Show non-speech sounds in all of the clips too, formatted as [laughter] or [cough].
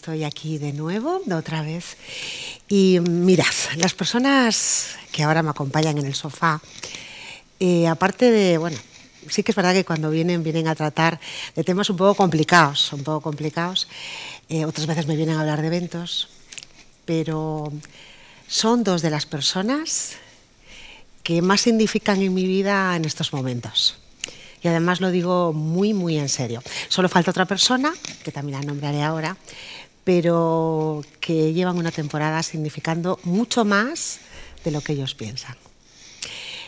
estoy aquí de nuevo, de otra vez. Y mirad, las personas que ahora me acompañan en el sofá, eh, aparte de, bueno, sí que es verdad que cuando vienen, vienen a tratar de temas un poco complicados, un poco complicados. Eh, otras veces me vienen a hablar de eventos, pero son dos de las personas que más significan en mi vida en estos momentos. Y además lo digo muy, muy en serio. Solo falta otra persona, que también la nombraré ahora, pero que llevan una temporada significando mucho más de lo que ellos piensan.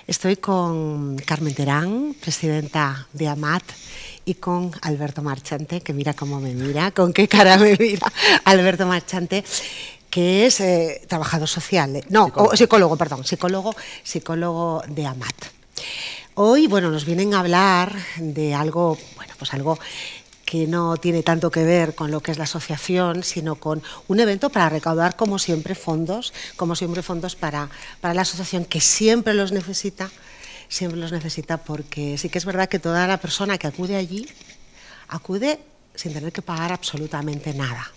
Estoy con Carmen Terán, presidenta de AMAT, y con Alberto Marchante, que mira cómo me mira, con qué cara me mira [laughs] Alberto Marchante, que es eh, trabajador social, eh, no, psicólogo. perdón, psicólogo, psicólogo de AMAT. Hoy, bueno, nos vienen a hablar de algo, bueno, pues algo que no tiene tanto que ver con lo que es la asociación, sino con un evento para recaudar, como siempre, fondos, como siempre, fondos para, para la asociación que siempre los necesita, siempre los necesita, porque sí que es verdad que toda la persona que acude allí acude sin tener que pagar absolutamente nada.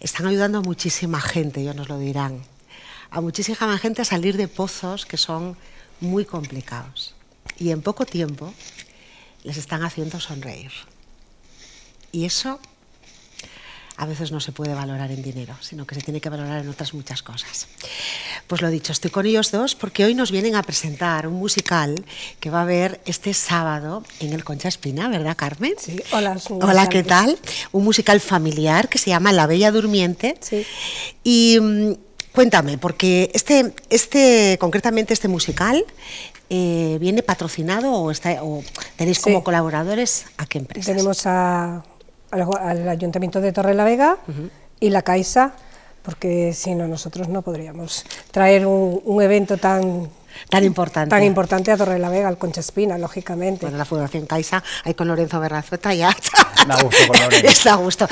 Están ayudando a muchísima gente, ellos nos lo dirán, a muchísima gente a salir de pozos que son muy complicados. Y en poco tiempo les están haciendo sonreír. Y eso a veces no se puede valorar en dinero, sino que se tiene que valorar en otras muchas cosas. Pues lo dicho, estoy con ellos dos porque hoy nos vienen a presentar un musical que va a haber este sábado en el Concha Espina, ¿verdad, Carmen? Sí, hola. Hola, ¿qué tal? Un musical familiar que se llama La Bella Durmiente. Sí. Y mm, cuéntame, porque este, este concretamente este musical eh, viene patrocinado o, está, tenéis como colaboradores a qué empresa. Tenemos a al, al Ayuntamiento de Torre la Vega y la Caixa, porque si no nosotros no podríamos traer un evento tan tan importante. Tan importante a Torre de la Vega, al Concha Espina, lógicamente. Bueno, la Fundación Caixa, ahí con Lorenzo Berrazueta ya. [laughs] Está a gusto con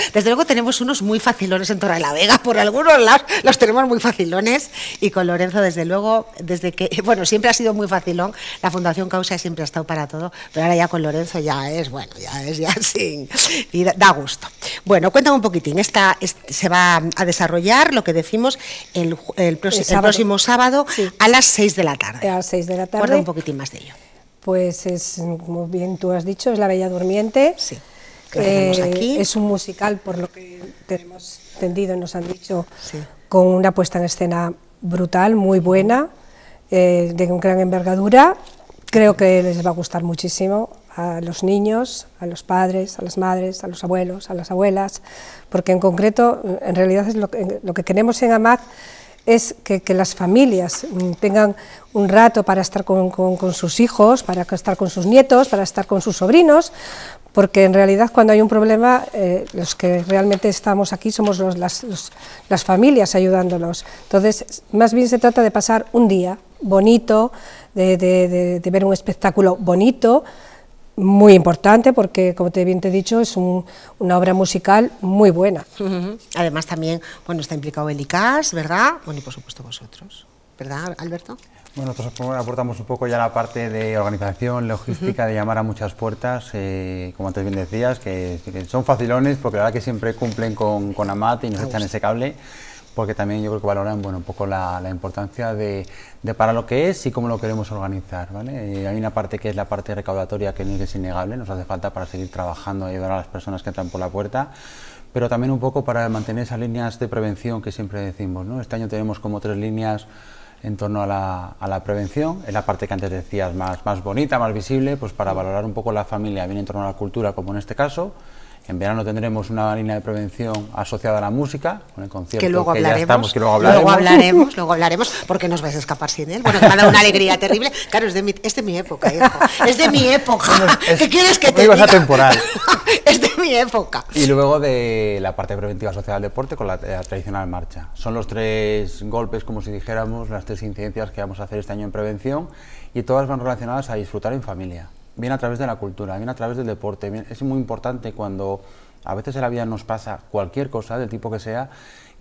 Lorenzo. Desde luego tenemos unos muy facilones en Torre de la Vega, por algunos lados los tenemos muy facilones y con Lorenzo desde luego, desde que, [laughs] bueno, siempre ha sido muy facilón, la Fundación Causa siempre ha estado para todo, pero ahora ya con Lorenzo ya es, bueno, ya es, ya [laughs] sin, y da gusto. Bueno, cuéntame un poquitín. Esta, se va a desarrollar, lo que decimos, el, el, próximo, sábado, a las 6 de la tarde. A las 6 de la tarde. Cuéntame un poquitín más de ello. Pues es, como bien tú has dicho, es La Bella Durmiente. Sí. Que eh, aquí. Es un musical, por lo que tenemos tendido, nos han dicho, con una puesta en escena brutal, muy buena, eh, de gran envergadura. Creo que les va a gustar muchísimo a los niños, a los padres, a las madres, a los abuelos, a las abuelas, porque en concreto, en realidad es lo, que, lo que queremos en AMAC es que, las familias mm, tengan un rato para estar con, sus hijos, para estar con sus nietos, para estar con sus sobrinos, porque en realidad cuando hay un problema, eh, los que realmente estamos aquí somos las, familias ayudándolos. Entonces, más bien se trata de pasar un día bonito, de, ver un espectáculo bonito, muy importante porque, como te bien te he dicho, es una obra musical muy buena. Además también, bueno, está implicado el ICAS, ¿verdad? Bueno, y por supuesto vosotros, ¿verdad, Alberto? Bueno, nosotros aportamos un poco ya la parte de organización, logística, de llamar a muchas puertas, eh, como antes bien decías, que, son facilones porque la verdad que siempre cumplen con, con AMAT y nos echan ese cable porque también yo creo que valoran bueno, un poco la, la importancia de, de, para lo que es y cómo lo queremos organizar. ¿vale? Eh, hay una parte que es la parte recaudatoria que es innegable, nos hace falta para seguir trabajando y ayudar a las personas que entran por la puerta pero también un poco para mantener esas líneas de prevención que siempre decimos. ¿no? Este año tenemos como tres líneas en torno a la, a la, prevención, es la parte que antes decías más, más bonita, más visible, pues para valorar un poco la familia, bien en torno a la cultura, como en este caso, en verano tendremos una línea de prevención asociada a la música, con el concierto que, luego que luego hablaremos. Luego hablaremos, luego porque nos vais a escapar sin él. Bueno, me a dar una alegría terrible. Claro, es de mi, época, Es de mi época. ¿Qué quieres que te diga? Es [laughs] es de mi época. Y luego de la parte preventiva social del deporte con eh, la tradicional marcha. Son los tres golpes, como si dijéramos, las tres incidencias que vamos a hacer este año en prevención y todas van relacionadas a disfrutar en familia viene a través de la cultura, viene a través del deporte. es muy importante cuando a veces en la vida nos pasa cualquier cosa, del tipo que sea,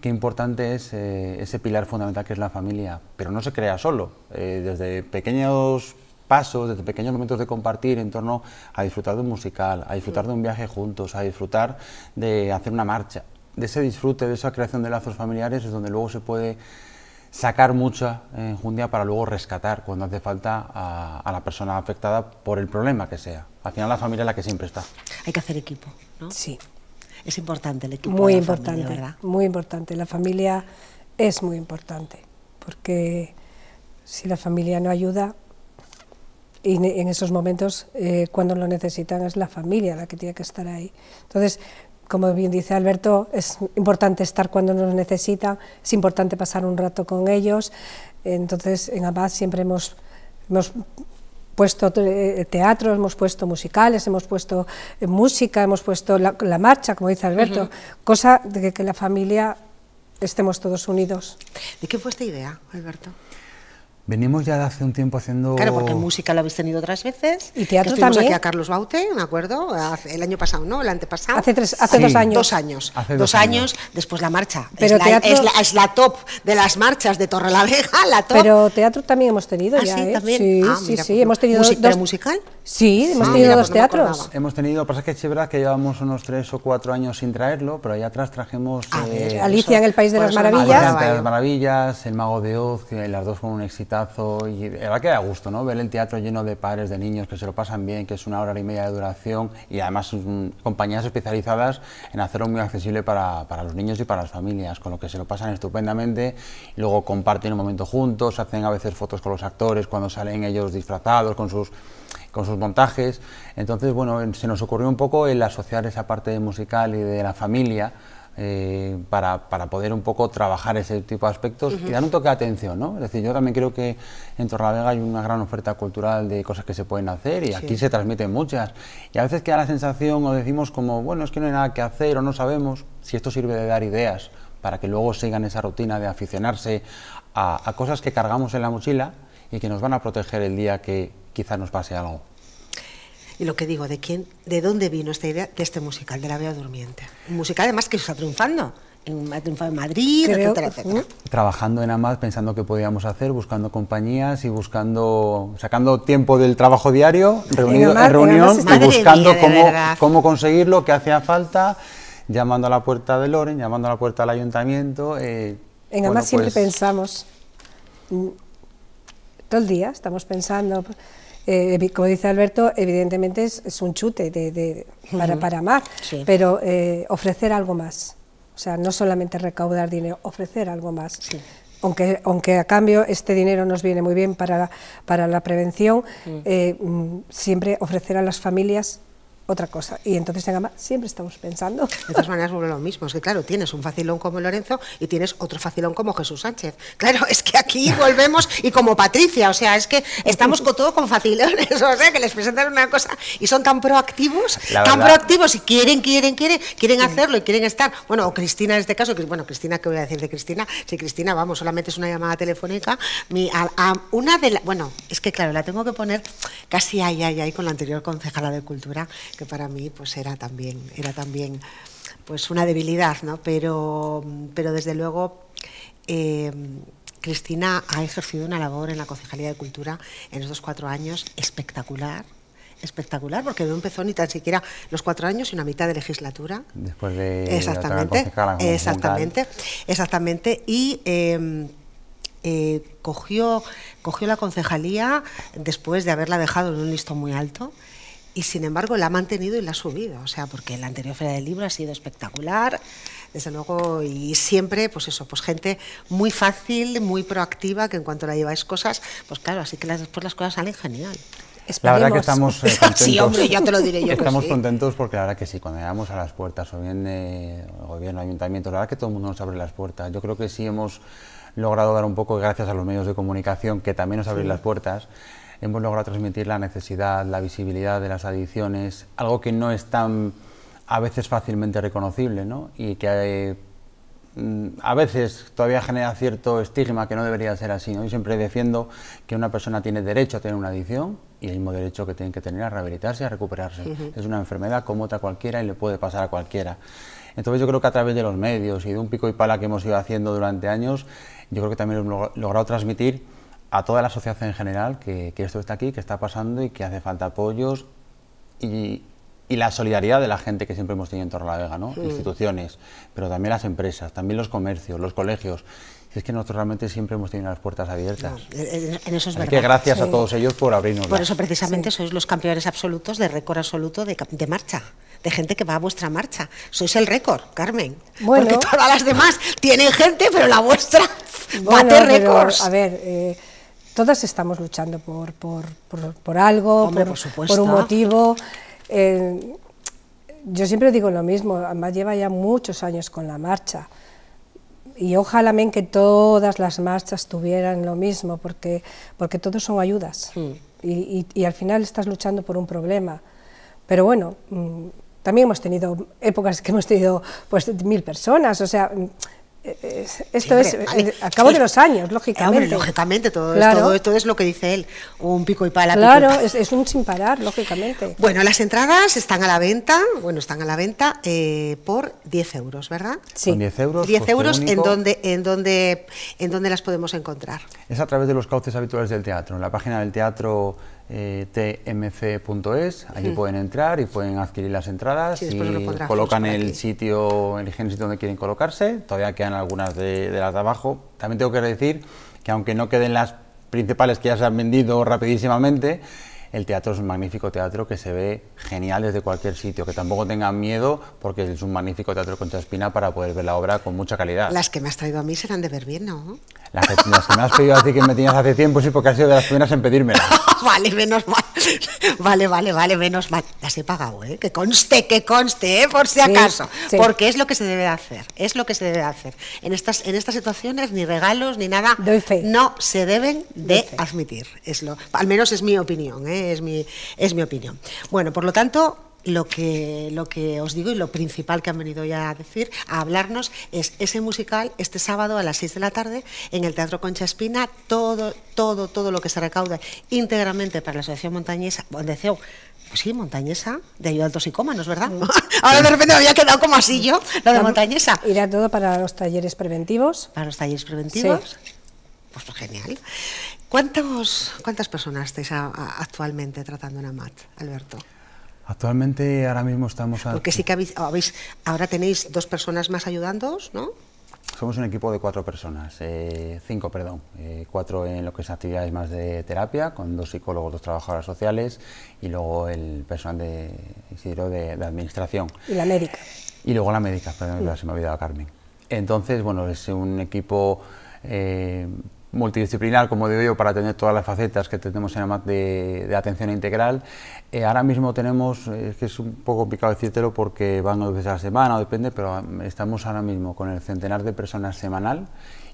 qué importante es eh, ese pilar fundamental que es la familia. Pero no se crea solo. Eh, desde pequeños pasos, desde pequeños momentos de compartir en torno a disfrutar de un musical, a disfrutar de un viaje juntos, a disfrutar de hacer una marcha. De ese disfrute, de esa creación de lazos familiares es donde luego se puede sacar mucha eh, día para luego rescatar cuando hace falta a, la persona afectada por el problema que sea. Al final la familia es la que siempre está. Hay que hacer equipo, ¿no? Sí. Es importante el equipo. Muy importante, ¿verdad? Muy importante. La familia es muy importante porque si la familia no ayuda, y en esos momentos eh, cuando lo necesitan es la familia la que tiene que estar ahí. Entonces, como bien dice Alberto, es importante estar cuando nos necesita, es importante pasar un rato con ellos. Entonces, en Abad siempre hemos, puesto eh, teatro, hemos puesto musicales, hemos puesto eh, música, hemos puesto la, marcha, como dice Alberto, cosa de que, que la familia estemos todos unidos. ¿De qué fue esta idea, Alberto? Venimos ya de hace un tiempo haciendo... Claro, porque música lo habéis tenido otras veces. Y teatro que también. aquí a Carlos Baute, me acuerdo, el año pasado, ¿no? El antepasado. Hace, tres, hace dos años. Dos años. Hace dos, años. después la marcha. Pero es, la, top de las marchas de Torre la la top. Pero teatro también hemos tenido ah, ya, sí, ¿eh? Sí, ah, sí, sí, pues hemos tenido dos... musical? Sí, hemos ah, tenido dos pues teatros. hemos tenido, pasa que es verdad que llevamos unos tres o cuatro años sin traerlo, pero allá atrás trajimos... Eh, Alicia en el País de las Maravillas. el ¿eh? las Maravillas, El Mago de Oz, que las dos fueron un éxito y era que da gusto, ¿no? Ver el teatro lleno de padres, de niños que se lo pasan bien, que es una hora y media de duración y además compañías especializadas en hacerlo muy accesible para, para, los niños y para las familias, con lo que se lo pasan estupendamente, luego comparten un momento juntos, hacen a veces fotos con los actores cuando salen ellos disfrazados con sus con sus montajes. Entonces, bueno, se nos ocurrió un poco el asociar esa parte musical y de la familia eh, para, poder un poco trabajar ese tipo de aspectos y dar un toque de atención, ¿no? Es decir, yo también creo que en Vega hay una gran oferta cultural de cosas que se pueden hacer y aquí se transmiten muchas. Y a veces queda la sensación o decimos como, bueno, es que no hay nada que hacer o no sabemos si esto sirve de dar ideas para que luego sigan esa rutina de aficionarse a, a cosas que cargamos en la mochila y que nos van a proteger el día que quizás nos pase algo. Y lo que digo, ¿de quién, de dónde vino esta idea de este musical, de La Bella Durmiente? Un musical además que está triunfando. En, ha triunfado en Madrid, etcétera, Trabajando en AMAD, pensando qué podíamos hacer, buscando compañías y buscando, sacando tiempo del trabajo diario, reunido, reunión y buscando cómo, conseguir conseguirlo, qué hacía falta, llamando a la puerta de Loren, llamando a la puerta del ayuntamiento. Eh, en AMAD siempre pues pensamos, mm, todo el día estamos pensando eh, como dice Alberto, evidentemente es, un chute para, amar, pero eh, ofrecer algo más. O sea, no solamente recaudar dinero, ofrecer algo más. Aunque, aunque a cambio este dinero nos viene muy bien para la, para la prevención, mm. Eh, mm, siempre ofrecer a las familias otra cosa. Y entonces siempre estamos pensando. De todas maneras, vuelve lo mismo. Es que, claro, tienes un facilón como Lorenzo y tienes otro facilón como Jesús Sánchez. Claro, es que aquí volvemos y como Patricia. O sea, es que estamos con todo con facilones. [laughs] O sea, que les presentan una cosa y son tan proactivos, tan proactivos y quieren, quieren, quieren, quieren hacerlo y quieren estar. Bueno, o Cristina en este caso, bueno, Cristina, ¿qué voy a decir de Cristina? Sí, Cristina, vamos, solamente es una llamada telefónica. Mi, una de bueno, es que claro, la tengo que poner casi ahí, ahí, ahí con la anterior concejala de Cultura, que para mí pues era también, era también pues una debilidad, ¿no? Pero, desde luego eh, Cristina ha ejercido una labor en la Concejalía de Cultura en estos cuatro años espectacular, espectacular, porque no empezó ni tan siquiera los cuatro años, y una mitad de legislatura. Después de... Exactamente, exactamente, exactamente. Y... Em, eh, cogió, cogió la concejalía después de haberla dejado en un listo muy alto y sin embargo la ha mantenido y la ha subido, o sea, porque la anterior Feria del Libro ha sido espectacular, desde luego, y siempre, pues eso, pues gente muy fácil, muy proactiva, que en cuanto la lleváis cosas, pues claro, así que las, después las cosas salen genial. La verdad que estamos contentos. Eh, [laughs] sí, hombre, ya te lo diré yo. Estamos contentos porque la verdad que sí, cuando llegamos a las puertas, o bien el eh, gobierno, el ayuntamiento, la verdad que todo el mundo nos abre las puertas. Yo creo que sí hemos logrado dar un poco, gracias a los medios de comunicación, que también nos abren las puertas, hemos logrado transmitir la necesidad, la visibilidad de las adicciones, algo que no es tan a veces fácilmente reconocible ¿no? y que mm, a veces todavía genera cierto estigma que no debería ser así. Yo siempre defiendo que una persona tiene derecho a tener una adicción y el mismo derecho que tiene que tener a rehabilitarse, a recuperarse. Es una enfermedad como otra cualquiera y le puede pasar a cualquiera. Entonces yo creo que a través de los medios y de un pico y pala que hemos ido haciendo durante años, yo creo que también hemos logrado transmitir a toda la sociedad en general que, que, esto está aquí, que está pasando y que hace falta apoyos y, y la solidaridad de la gente que siempre hemos tenido en a la Vega, ¿no? Instituciones, pero también las empresas, también los comercios, los colegios. es que nosotros realmente siempre hemos tenido las puertas abiertas. en esos Así que gracias a todos ellos por abrirnos. Por eso precisamente sois los campeones absolutos de récord absoluto de, de marcha de gente que va a vuestra marcha. Sois el récord, Carmen. Bueno. Porque todas las demás tienen gente, pero la vuestra [laughs] bate récords. A ver, eh, todas estamos luchando por, por, por, algo, por, un motivo. Eh, yo siempre digo lo mismo, además lleva ya muchos años con la marcha y ojalá men que todas las marchas tuvieran lo mismo, porque, porque todos son ayudas mm. y, y, y, al final estás luchando por un problema. Pero bueno, mm, también hemos tenido épocas que hemos tenido pues mil personas, o sea, esto es, a eh, cabo de los años, eh, lógicamente. lógicamente, todo, esto es lo que dice él, un pico y pala. Claro, Es, un sin parar, lógicamente. Bueno, las entradas están a la venta, bueno, están a la venta eh, por 10 euros, ¿verdad? Sí. 10 euros. 10 euros, ¿en dónde, en, donde ¿en donde las podemos encontrar? Es a través de los cauces habituales del teatro, en la página del teatro eh, tmc.es, allí pueden entrar y pueden adquirir las entradas y colocan el sitio, eligen el sitio donde quieren colocarse, todavía quedan algunas de, las de abajo. También tengo que decir que aunque no queden las principales que ya se han vendido rapidísimamente, el teatro es un magnífico teatro que se ve genial desde cualquier sitio, que tampoco tengan miedo porque es un magnífico teatro Concha Espina para poder ver la obra con mucha calidad. Las que me has traído a mí serán de ver bien, ¿no? Las que, me has pedido así que me tenías hace tiempo, sí, porque has sido de las primeras en pedírmelas. [laughs] vale, menos mal. Vale, vale, vale, menos mal. Las he pagado, ¿eh? Que conste, que conste, ¿eh? Por si acaso. Porque es lo que se debe hacer, es lo que se debe hacer. En estas, en estas situaciones, ni regalos, ni nada, no se deben de admitir. Es lo, al menos es mi opinión, ¿eh? es, mi, es mi opinión. Bueno, por lo tanto, lo que, lo que os digo y lo principal que han venido ya a decir, a hablarnos, es ese musical este sábado a las 6 de la tarde en el Teatro Concha Espina. Todo, todo, todo lo que se recauda íntegramente para la Asociación Montañesa, decía e pues sí, montañesa, de ayuda a toxicómanos, ¿verdad? Mm. [laughs] Ahora de repente me había quedado como así yo, lo de montañesa. Irá todo para los talleres preventivos. Para los talleres preventivos. pues genial. ¿Cuántos, ¿Cuántas personas estáis actualmente tratando en AMAT, Alberto? Actualmente ahora mismo estamos... Porque sí que habéis, ahora tenéis dos personas más ayudándoos, ¿no? Somos un equipo de cuatro personas, eh, cinco, perdón, eh, cuatro en lo que es actividades más de terapia, con dos psicólogos, dos trabajadoras sociales y luego el personal de, de, administración. Y la médica. Y luego la médica, perdón, mm. se me ha olvidado Carmen. Entonces, bueno, es un equipo eh, multidisciplinar, como digo yo, para tener todas las facetas que tenemos en AMAT de, de atención integral. Eh, ahora mismo tenemos, eh, es que es un poco complicado decírtelo porque van dos veces a la semana, o depende, pero mm, estamos ahora mismo con el centenar de personas semanal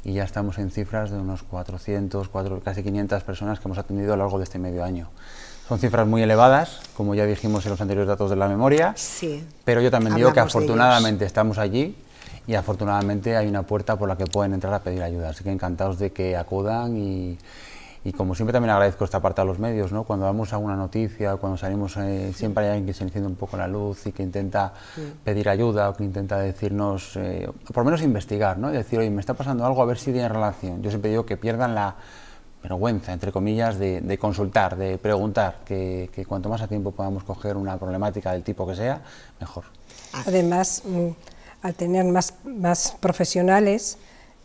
y ya estamos en cifras de unos 400, casi 500 personas que hemos atendido a lo largo de este medio año. Son cifras muy elevadas, como ya dijimos en los anteriores datos de la memoria, sí, pero yo también digo que afortunadamente estamos allí y afortunadamente hay una puerta por la que pueden entrar a pedir ayuda. Así que encantados de que acudan y, y como siempre también agradezco esta parte a los medios, ¿no? Cuando a una noticia, cuando salimos, eh, siempre hay alguien que se enciende un poco la luz y que intenta pedir ayuda o que intenta decirnos, eh, por lo menos investigar, ¿no? decir, oye, me está pasando algo, a ver si tiene relación. Yo siempre digo que pierdan la vergüenza, entre comillas, de, consultar, de preguntar, que, que cuanto más a tiempo podamos coger una problemática del tipo que sea, mejor. Además, mm, al tener más, más profesionales,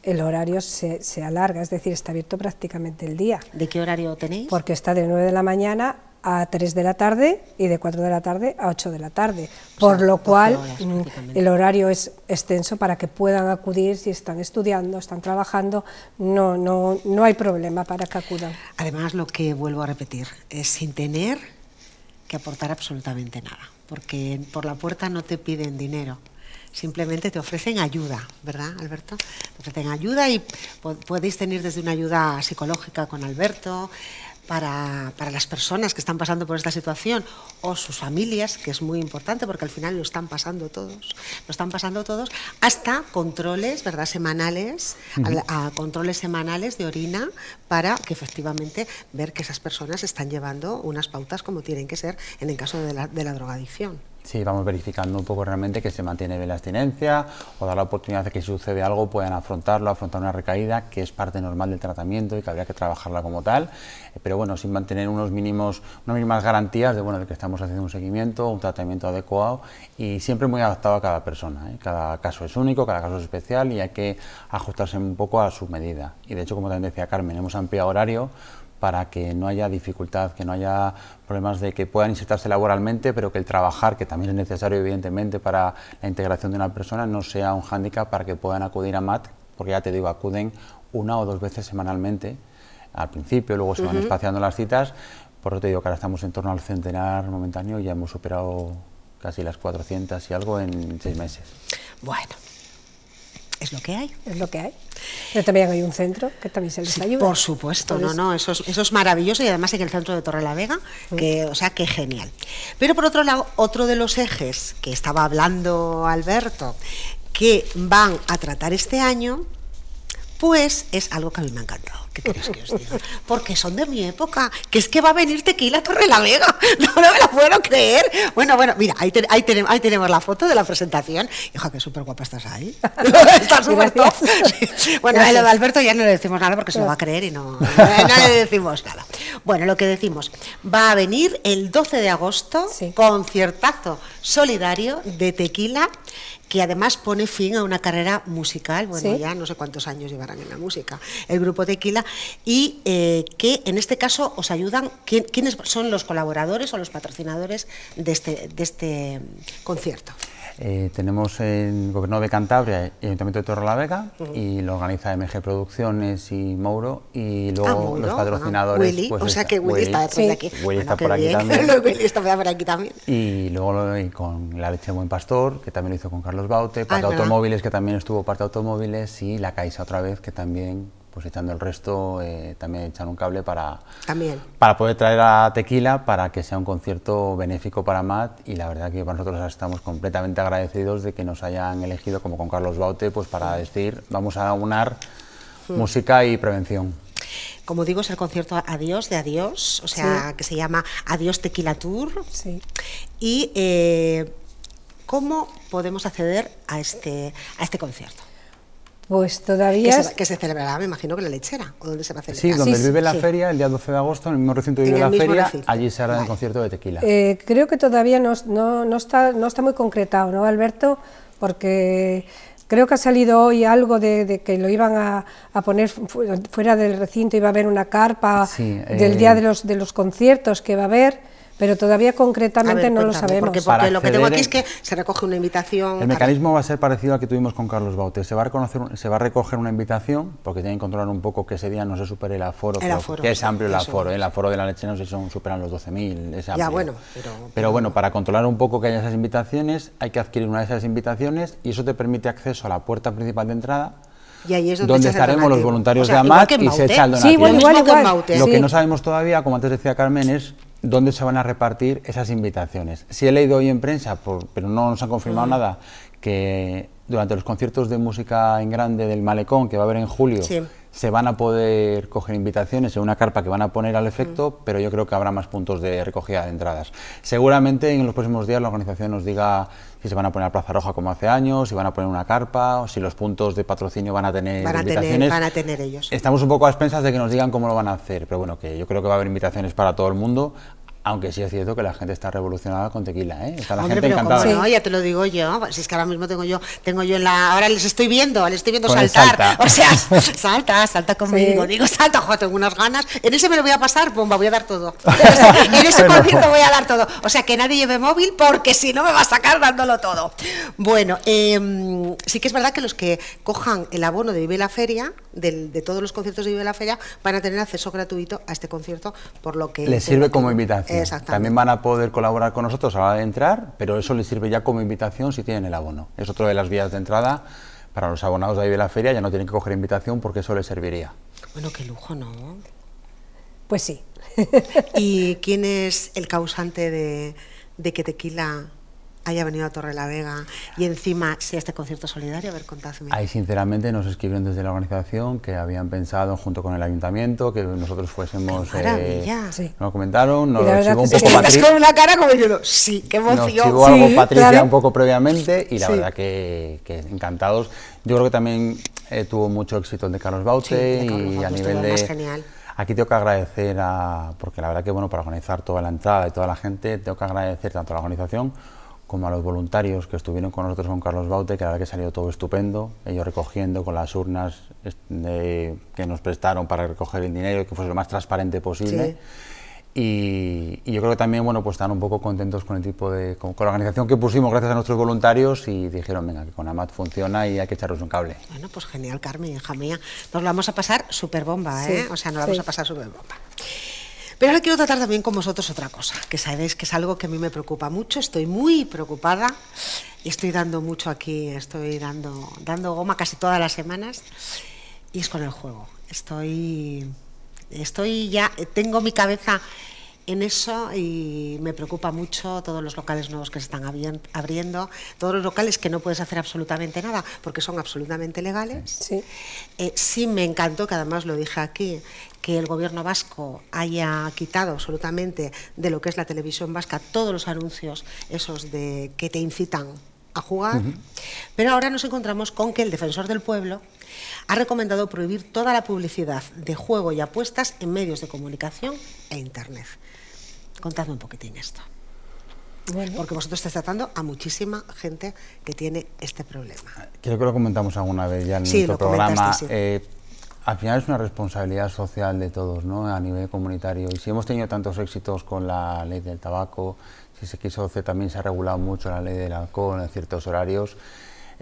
el horario se, se, alarga, es decir, está abierto prácticamente el día. ¿De qué horario tenéis? Porque está de 9 de la mañana a 3 de la tarde y de 4 de la tarde a 8 de la tarde, por lo cual mm, el horario es extenso para que puedan acudir si están estudiando, están trabajando, no, no, no hay problema para que acudan. Además, lo que vuelvo a repetir, es sin tener que aportar absolutamente nada, porque por la puerta no te piden dinero simplemente te ofrecen ayuda, ¿verdad, Alberto? Te ofrecen ayuda y podéis tener desde una ayuda psicológica con Alberto. Para, para, las personas que están pasando por esta situación o sus familias, que es muy importante porque al final lo están pasando todos, lo están pasando todos, hasta controles, ¿verdad? Semanales, controles semanales de orina para que efectivamente ver que esas personas están llevando unas pautas como tienen que ser en el caso de la, de la drogadicción. Sí, vamos verificando un poco realmente que se mantiene bien la abstinencia o dar la oportunidad de que si sucede algo puedan afrontarlo, afrontar una recaída, que es parte normal del tratamiento y que habría que trabajarla como tal, eh, pero bueno, sin mantener unos mínimos, unas mínimas garantías de, bueno, de que estamos haciendo un seguimiento, un tratamiento adecuado y siempre muy adaptado a cada persona. ¿eh? Cada caso es único, cada caso es especial y hay que ajustarse un poco a su medida. Y de hecho, como también decía Carmen, hemos ampliado horario para que no haya dificultad, que no haya problemas de que puedan insertarse laboralmente, pero que el trabajar, que también es necesario evidentemente para la integración de una persona, no sea un hándicap para que puedan acudir a MAT, porque ya te digo, acuden una o dos veces semanalmente al principio, luego se van espaciando las citas, por que te digo que ahora estamos en torno al centenar momentáneo y ya hemos superado casi las 400 y algo en seis meses. Bueno es lo que hay. Es lo que hay. Pero también hay un centro que también se les ayuda. Por supuesto, no, no, eso es, eso es maravilloso y además en el centro de Torre la Vega, mm. que, o sea, que genial. Pero por otro lado, otro de los ejes que estaba hablando Alberto, que van a tratar este año, pues es algo que a mí me ha encantado. ¿Qué queréis que os diga? Porque son de mi época. Que es que va a venir tequila Torre la Vega. [laughs] No, me lo puedo creer. Bueno, bueno, mira, ahí, tenemos la foto de la presentación. Hija, qué súper guapa estás ahí. [laughs] [laughs] estás súper Bueno, a de Alberto ya no le decimos nada porque se lo va a creer y no, le decimos nada. Bueno, lo que decimos, va a venir el 12 de agosto con conciertazo solidario de tequila que además pone fin a una carrera musical, bueno, ya no sé cuántos años llevarán en la música. El grupo Tequila y eh, que en este caso os ayudan, ¿quiénes son los colaboradores o los patrocinadores de este, de este concierto? Eh, tenemos el Gobierno de Cantabria y el Ayuntamiento de Torrelavega y lo organiza MG Producciones y Mauro y luego ah, los patrocinadores. Pues o sea que Willy, está por aquí también. [laughs] está por aquí también. Y luego con La Leche Buen Pastor, que también lo hizo con Carlos Baute, ah, Parte Automóviles, que también estuvo Parte Automóviles y La Caixa otra vez, que también pues echando el resto, eh, también echar un cable para, también. para poder traer a Tequila para que sea un concierto benéfico para Matt y la verdad que nosotros estamos completamente agradecidos de que nos hayan elegido como con Carlos Baute pues para mm. decir vamos a unar mm. música y prevención. Como digo, es el concierto Adiós de Adiós, o sea, que se llama Adiós Tequila Tour. Y eh, ¿cómo podemos acceder a este, a este concierto? Pues todavía... Que se, celebrará, me imagino, que la lechera, o donde se va a celebrar. Sí, donde vive la feria, el día 12 de agosto, en el mismo recinto vive la feria, allí se hará el concierto de tequila. Eh, creo que todavía no, está, no está muy concretado, ¿no, Alberto? Porque creo que ha salido hoy algo de, que lo iban a, a, poner fuera del recinto, iba a haber una carpa del eh, día de los, de los conciertos que va a haber pero todavía concretamente no lo sabemos. Porque, lo que tengo aquí es que se recoge una invitación. El mecanismo va a ser parecido al que tuvimos con Carlos Baute. Se va a, se va a recoger una invitación, porque tienen que controlar un poco que ese día no se supere el aforo, que es amplio el aforo. ¿eh? El aforo de la leche no sé si son, superan los 12.000. Ya, bueno. Pero, bueno, para controlar un poco que haya esas invitaciones, hay que adquirir una de esas invitaciones y eso te permite acceso a la puerta principal de entrada y ahí es donde, estaremos los voluntarios de AMAT y se echa el donativo. Sí, Lo que no sabemos todavía, como antes decía Carmen, es dónde se van a repartir esas invitaciones. Si he leído hoy en prensa, pero no nos han confirmado nada, que durante los conciertos de música en grande del Malecón, que va a haber en julio, se van a poder coger invitaciones en una carpa que van a poner al efecto, pero yo creo que habrá más puntos de recogida de entradas. Seguramente en los próximos días la organización nos diga si se van a poner a Plaza Roja como hace años, si van a poner una carpa, o si los puntos de patrocinio van a tener invitaciones. van a tener ellos. Estamos un poco a expensas de que nos digan cómo lo van a hacer, pero bueno, que yo creo que va a haber invitaciones para todo el mundo. Aunque sí es cierto que la gente está revolucionada con tequila, ¿eh? Está la gente encantada. no? ya te lo digo yo. Si es que ahora mismo tengo yo, tengo yo en la. Ahora les estoy viendo, les estoy viendo saltar. O sea, [laughs] salta, salta conmigo. Digo, salta, joder, tengo unas ganas. En ese me lo voy a pasar, bomba, voy a dar todo. en ese concierto voy a dar todo. O sea, que nadie lleve móvil porque si no me va a sacar dándolo todo. Bueno, em, sí que es verdad que los que cojan el abono de Vive la Feria, de todos los conciertos de Vive la Feria, van a tener acceso gratuito a este concierto, por lo que. Les sirve como invitación. También van a poder colaborar con nosotros a la hora de entrar, pero eso les sirve ya como invitación si tienen el abono. Es otra de las vías de entrada para los abonados de ahí de la feria, ya no tienen que coger invitación porque eso les serviría. Bueno, qué lujo, ¿no? Pues sí. [laughs] ¿Y quién es el causante de, de que Tequila haya venido a Torre la Vega y encima si este concierto solidario? A ver, contadme. Ahí sinceramente nos escribieron desde la organización que habían pensado junto con el ayuntamiento que nosotros fuésemos... Maravilla. Eh, sí. Nos comentaron, nos lo un poco Patricia. con una cara como yo, sí, qué emoción. Nos sí, algo Patricia un poco previamente y la verdad que, encantados. Yo creo que también eh, tuvo mucho éxito el de Carlos Baute y a nivel de... Genial. Aquí tengo que agradecer a, porque la verdad que bueno, para organizar toda la entrada y toda la gente, tengo que agradecer tanto a la organización como a los voluntarios que estuvieron con nosotros con Carlos Baute, que la verdad que salió todo estupendo, ellos recogiendo con las urnas este, que nos prestaron para recoger el dinero, y que fuese lo más transparente posible. Y, yo creo que también, bueno, pues están un poco contentos con el tipo de, con, la organización que pusimos gracias a nuestros voluntarios y dijeron, venga, que con AMAT funciona y hay que echarles un cable. Bueno, pues genial, Carmen, hija mía. Nos lo vamos a pasar super bomba, ¿eh? o sea, nos lo vamos a pasar super bomba. Pero ahora quiero tratar también con vosotros otra cosa, que sabéis que es algo que a mí me preocupa mucho, estoy muy preocupada, estoy dando mucho aquí, estoy dando, dando goma casi todas las semanas, y es con el juego. Estoy, estoy ya, tengo mi cabeza en eso y me preocupa mucho todos los locales nuevos que se están abriendo, todos los locales que no puedes hacer absolutamente nada porque son absolutamente legales. Sí. Eh, sí me encantó, que además lo dije aquí, que el gobierno vasco haya quitado absolutamente de lo que es la televisión vasca todos los anuncios esos de que te incitan a jugar, pero ahora nos encontramos con que el defensor del pueblo ha recomendado prohibir toda la publicidad de juego y apuestas en medios de comunicación e internet. Contadme un poquitín esto. Porque vosotros estáis tratando a muchísima gente que tiene este problema. Creo que lo comentamos alguna vez ya en nuestro programa. Eh, al final es una responsabilidad social de todos, ¿no? A nivel comunitario. Y si hemos tenido tantos éxitos con la ley del tabaco, si se quiso hacer también se ha regulado mucho la ley del alcohol en ciertos horarios,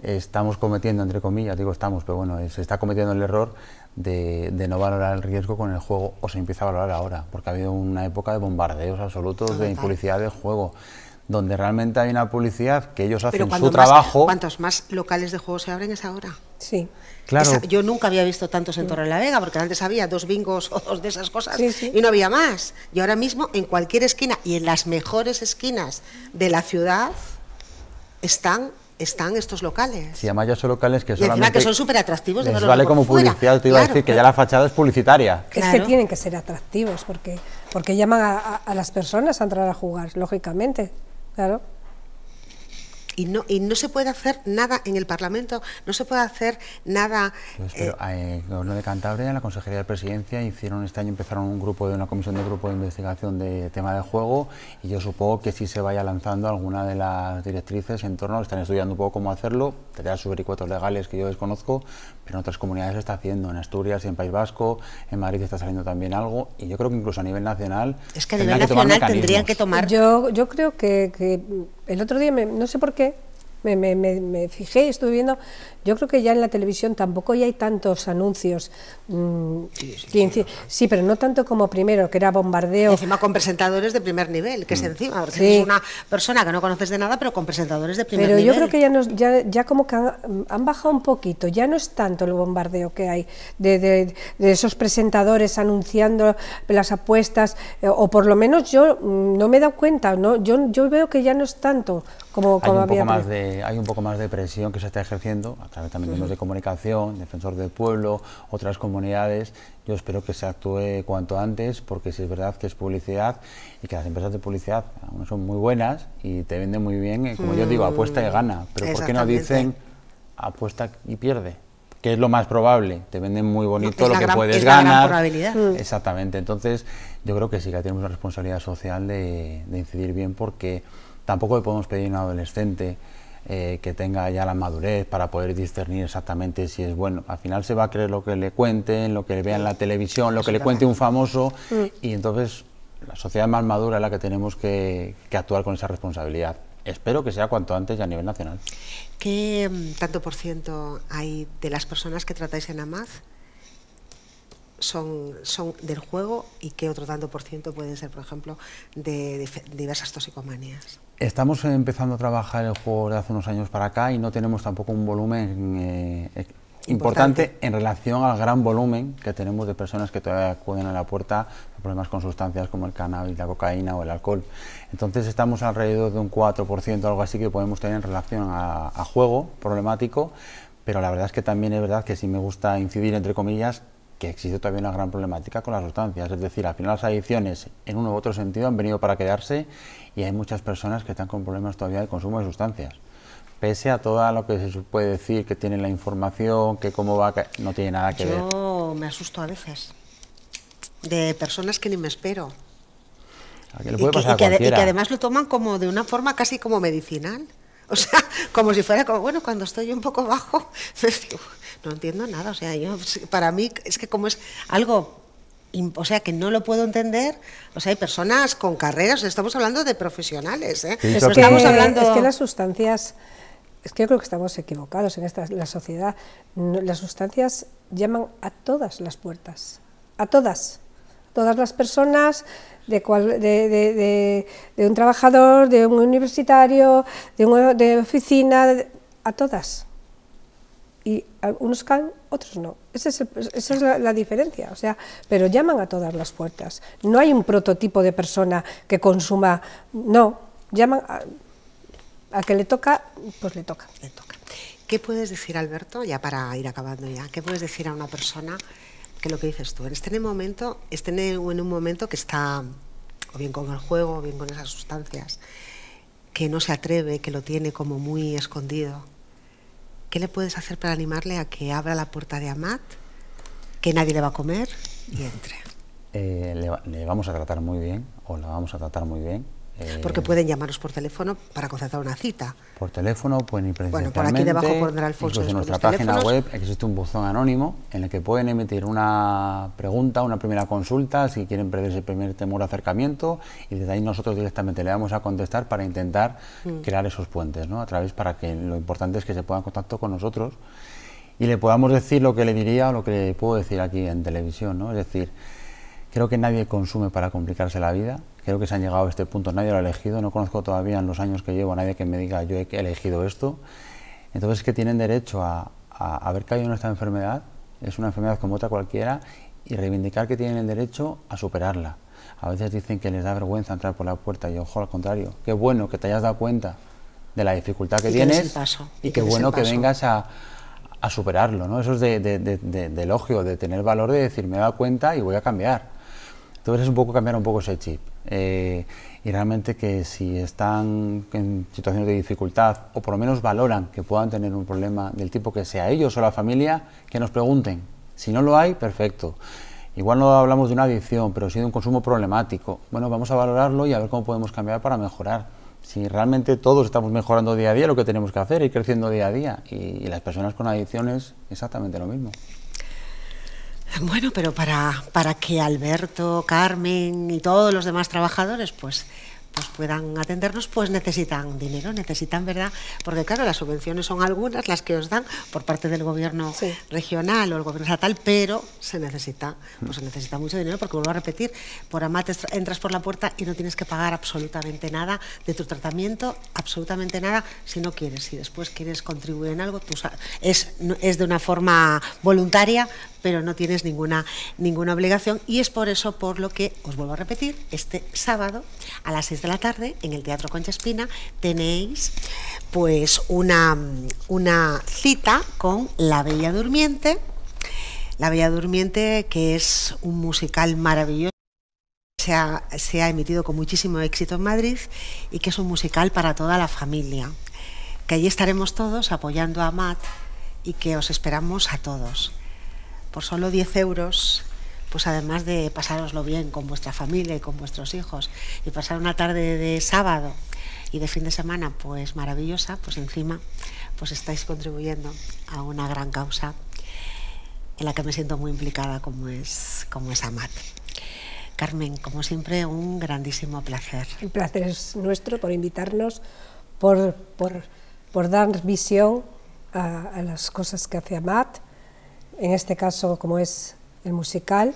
estamos cometiendo, entre comillas, digo estamos, pero bueno, se está cometiendo el error de, no valorar el riesgo con el juego o se empieza a valorar ahora, porque ha habido una época de bombardeos absolutos, de publicidad del juego donde realmente hay una publicidad que ellos hacen su trabajo. ¿Cuántos más locales de juego se abren es ahora? Sí. Claro. yo nunca había visto tantos en Torre la Vega, porque antes había dos bingos o dos de esas cosas y no había más. Y ahora mismo en cualquier esquina y en las mejores esquinas de la ciudad están están estos locales. y además ya son locales que solamente... que son súper atractivos. vale como publicidad, te iba a decir que ya la fachada es publicitaria. Es que tienen que ser atractivos, porque, porque llaman a, a las personas a entrar a jugar, lógicamente, claro y no, y no se puede hacer nada en el Parlamento, no se puede hacer nada... el eh, Gobierno de Cantabria, la Consejería de Presidencia, hicieron este año, empezaron un grupo de una comisión de grupo de investigación de tema de juego y yo supongo que si se vaya lanzando alguna de las directrices en torno, están estudiando un poco cómo hacerlo, tendrá sus vericuetos legales que yo desconozco, en otras comunidades se está haciendo, en Asturias y en País Vasco, en Madrid está saliendo también algo, y yo creo que incluso a nivel nacional... Es que a nivel nacional tendrían que tomar... Yo, yo creo que, el otro día, no sé por qué, me, fijé y estuve viendo, yo creo que ya en la televisión tampoco ya hay tantos anuncios. Mm, sí, pero no tanto como primero, que era bombardeo. Encima con presentadores de primer nivel, que es mm. encima, porque es una persona que no conoces de nada, pero con presentadores de primer nivel. Pero yo creo que ya, ya, ya como que han, bajado un poquito, ya no es tanto el bombardeo que hay de, esos presentadores anunciando las apuestas, eh, o por lo menos yo mm, no me he dado cuenta, ¿no? yo, yo veo que ya no es tanto como, como había. Más eh, hay un poco más de presión que se está ejerciendo a través también de medios de comunicación, Defensor del Pueblo, otras comunidades. Yo espero que se actúe cuanto antes porque si es verdad que es publicidad y que las empresas de publicidad son muy buenas y te venden muy bien, eh, como yo digo, mm. apuesta y gana. Pero ¿por qué no dicen apuesta y pierde? que es lo más probable. Te venden muy bonito lo que puedes es ganar. Mm. Exactamente. Entonces, yo creo que sí que tenemos la responsabilidad social de, de incidir bien porque tampoco le podemos pedir a un adolescente eh, que tenga ya la madurez para poder discernir exactamente si es bueno. Al final se va a creer lo que le cuenten, lo que le vean en la televisión, lo que le cuente un famoso mm. y entonces la sociedad más madura es la que tenemos que, actuar con esa responsabilidad. Espero que sea cuanto antes y a nivel nacional. ¿Qué mm, tanto por ciento hay de las personas que tratáis en AMAZ son, del juego y qué otro tanto por ciento pueden ser, por ejemplo, de, de diversas toxicomanías? Estamos empezando a trabajar el juego de hace unos años para acá y no tenemos tampoco un volumen eh, importante. en relación al gran volumen que tenemos de personas que todavía acuden a la puerta por problemas con sustancias como el cannabis, la cocaína o el alcohol. Entonces estamos alrededor de un 4%, algo así que podemos tener en relación a, a juego problemático, pero la verdad es que también es verdad que si me gusta incidir entre comillas que existe todavía una gran problemática con las sustancias. Es decir, al final las adicciones, en uno u otro sentido, han venido para quedarse y hay muchas personas que están con problemas todavía de consumo de sustancias. Pese a todo lo que se puede decir, que tienen la información, que cómo va, no tiene nada que ver. Yo me asusto a veces de personas que ni me espero. y, que, además lo toman como de una forma casi como medicinal. [laughs] O sea, como si fuera como, bueno, cuando estoy un poco bajo, [laughs] me no entiendo nada. O sea, yo, para mí es que como es algo o sea, que no lo puedo entender. O sea, hay personas con carreras, estamos hablando de profesionales. ¿eh? Es, que, estamos hablando... es que las sustancias, es que yo creo que estamos equivocados en esta, la sociedad. las sustancias llaman a todas las puertas, a todas. todas las personas, de, de, de, de, un trabajador, de un universitario, de, un, de oficina, a todas y unos caen, otros no. Esa es, esa es la, diferencia, o sea, pero llaman a todas las puertas. No hay un prototipo de persona que consuma, no, llaman a, que le toca, pues le toca. Le toca. ¿Qué puedes decir, Alberto, ya para ir acabando ya, qué puedes decir a una persona que lo que dices tú, en este momento, esté en un momento que está o bien con el juego o bien con esas sustancias, que no se atreve, que lo tiene como muy escondido? ¿Qué le puedes hacer para animarle a que abra la puerta de Amat, que nadie le va a comer y entre? Eh, le, le, vamos a tratar muy bien, o la vamos a tratar muy bien, eh, Porque pueden llamaros por teléfono para concertar una cita. Por teléfono, ir presencialmente. Bueno, por aquí debajo pondrá Alfonso. en nuestra página web existe un buzón anónimo en el que pueden emitir una pregunta, una primera consulta, si quieren perder ese primer temor de acercamiento, y desde ahí nosotros directamente le vamos a contestar para intentar mm. crear esos puentes, ¿no? A través para que lo importante es que se pongan en contacto con nosotros y le podamos decir lo que le diría o lo que le puedo decir aquí en televisión, ¿no? Es decir, creo que nadie consume para complicarse la vida creo que se han llegado a este punto, nadie lo ha elegido, no conozco todavía en los años que llevo a nadie que me diga yo he elegido esto, entonces que tienen derecho a, a haber caído en esta enfermedad, es una enfermedad como otra cualquiera, y reivindicar que tienen el derecho a superarla. A veces dicen que les da vergüenza entrar por la puerta y ojo al contrario, qué bueno que te hayas dado cuenta de la dificultad que tienes y, qué bueno que vengas a, superarlo, ¿no? Eso es de, de, elogio, de tener valor de decir me he dado cuenta y voy a cambiar. Entonces es un poco cambiar un poco ese chip. Eh, y realmente que si están en situaciones de dificultad o por lo menos valoran que puedan tener un problema del tipo que sea ellos o la familia, que nos pregunten. Si no lo hay, perfecto. Igual no hablamos de una adicción, pero sí de un consumo problemático. Bueno, vamos a valorarlo y a ver cómo podemos cambiar para mejorar. Si realmente todos estamos mejorando día a día, lo que tenemos que hacer, ir creciendo día a día. y las personas con adicciones, exactamente lo mismo. Bueno, pero para, para que Alberto, Carmen y todos los demás trabajadores, pues pues puedan atendernos, pues necesitan dinero, necesitan, ¿verdad? Porque claro, las subvenciones son algunas las que os dan por parte del gobierno regional o el gobierno estatal, pero se necesita, pues se necesita mucho dinero, porque vuelvo a repetir, por AMAT entras por la puerta y no tienes que pagar absolutamente nada de tu tratamiento, absolutamente nada, si no quieres, si después quieres contribuir en algo, es, es de una forma voluntaria, pero no tienes ninguna, ninguna obligación y es por eso por lo que, os vuelvo a repetir, este sábado a las 6 de la tarde en el Teatro Concha Espina tenéis pues una, cita con La Bella Durmiente, La Bella Durmiente que es un musical maravilloso se ha, se ha, emitido con muchísimo éxito en Madrid y que es un musical para toda la familia. Que allí estaremos todos apoyando a Matt y que os esperamos a todos por solo 10 euros, pues además de pasároslo bien con vuestra familia y con vuestros hijos y pasar una tarde de sábado y de fin de semana pues maravillosa, pues encima pues estáis contribuyendo a una gran causa en la que me siento muy implicada como es, como es AMAT. Carmen, como siempre, un grandísimo placer. El placer es nuestro por invitarnos, por, dar visión a, a las cosas que hace AMAT en este caso como es el musical,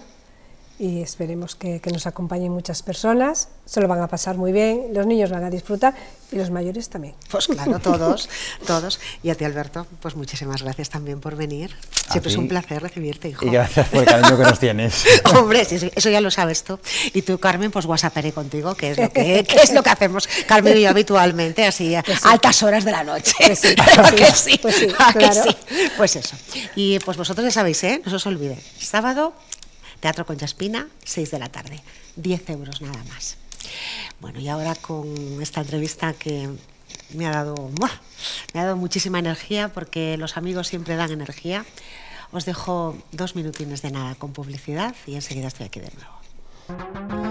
y esperemos que, nos acompañen muchas personas, se lo van a pasar muy bien, los niños van a disfrutar y los mayores también. Pues claro, todos, [laughs] todos. Y a ti Alberto, pues muchísimas gracias también por venir. Siempre es un placer recibirte, hijo. Y gracias por el cariño que nos tienes. [laughs] Hombre, eso ya lo sabes tú. Y tú, Carmen, pues whatsapparé contigo, que es lo [laughs] que, es lo que hacemos Carmen y yo habitualmente, así altas horas de la noche. Pues sí, claro. pues eso. Y pues vosotros ya sabéis, ¿eh? No os olvide. Sábado Teatro con Jaspina, 6 de la tarde. 10 euros nada más. Bueno, y ahora con esta entrevista que me ha dado, me ha dado muchísima energía porque los amigos siempre dan energía. Os dejo dos minutines de nada con publicidad y enseguida estoy aquí de nuevo.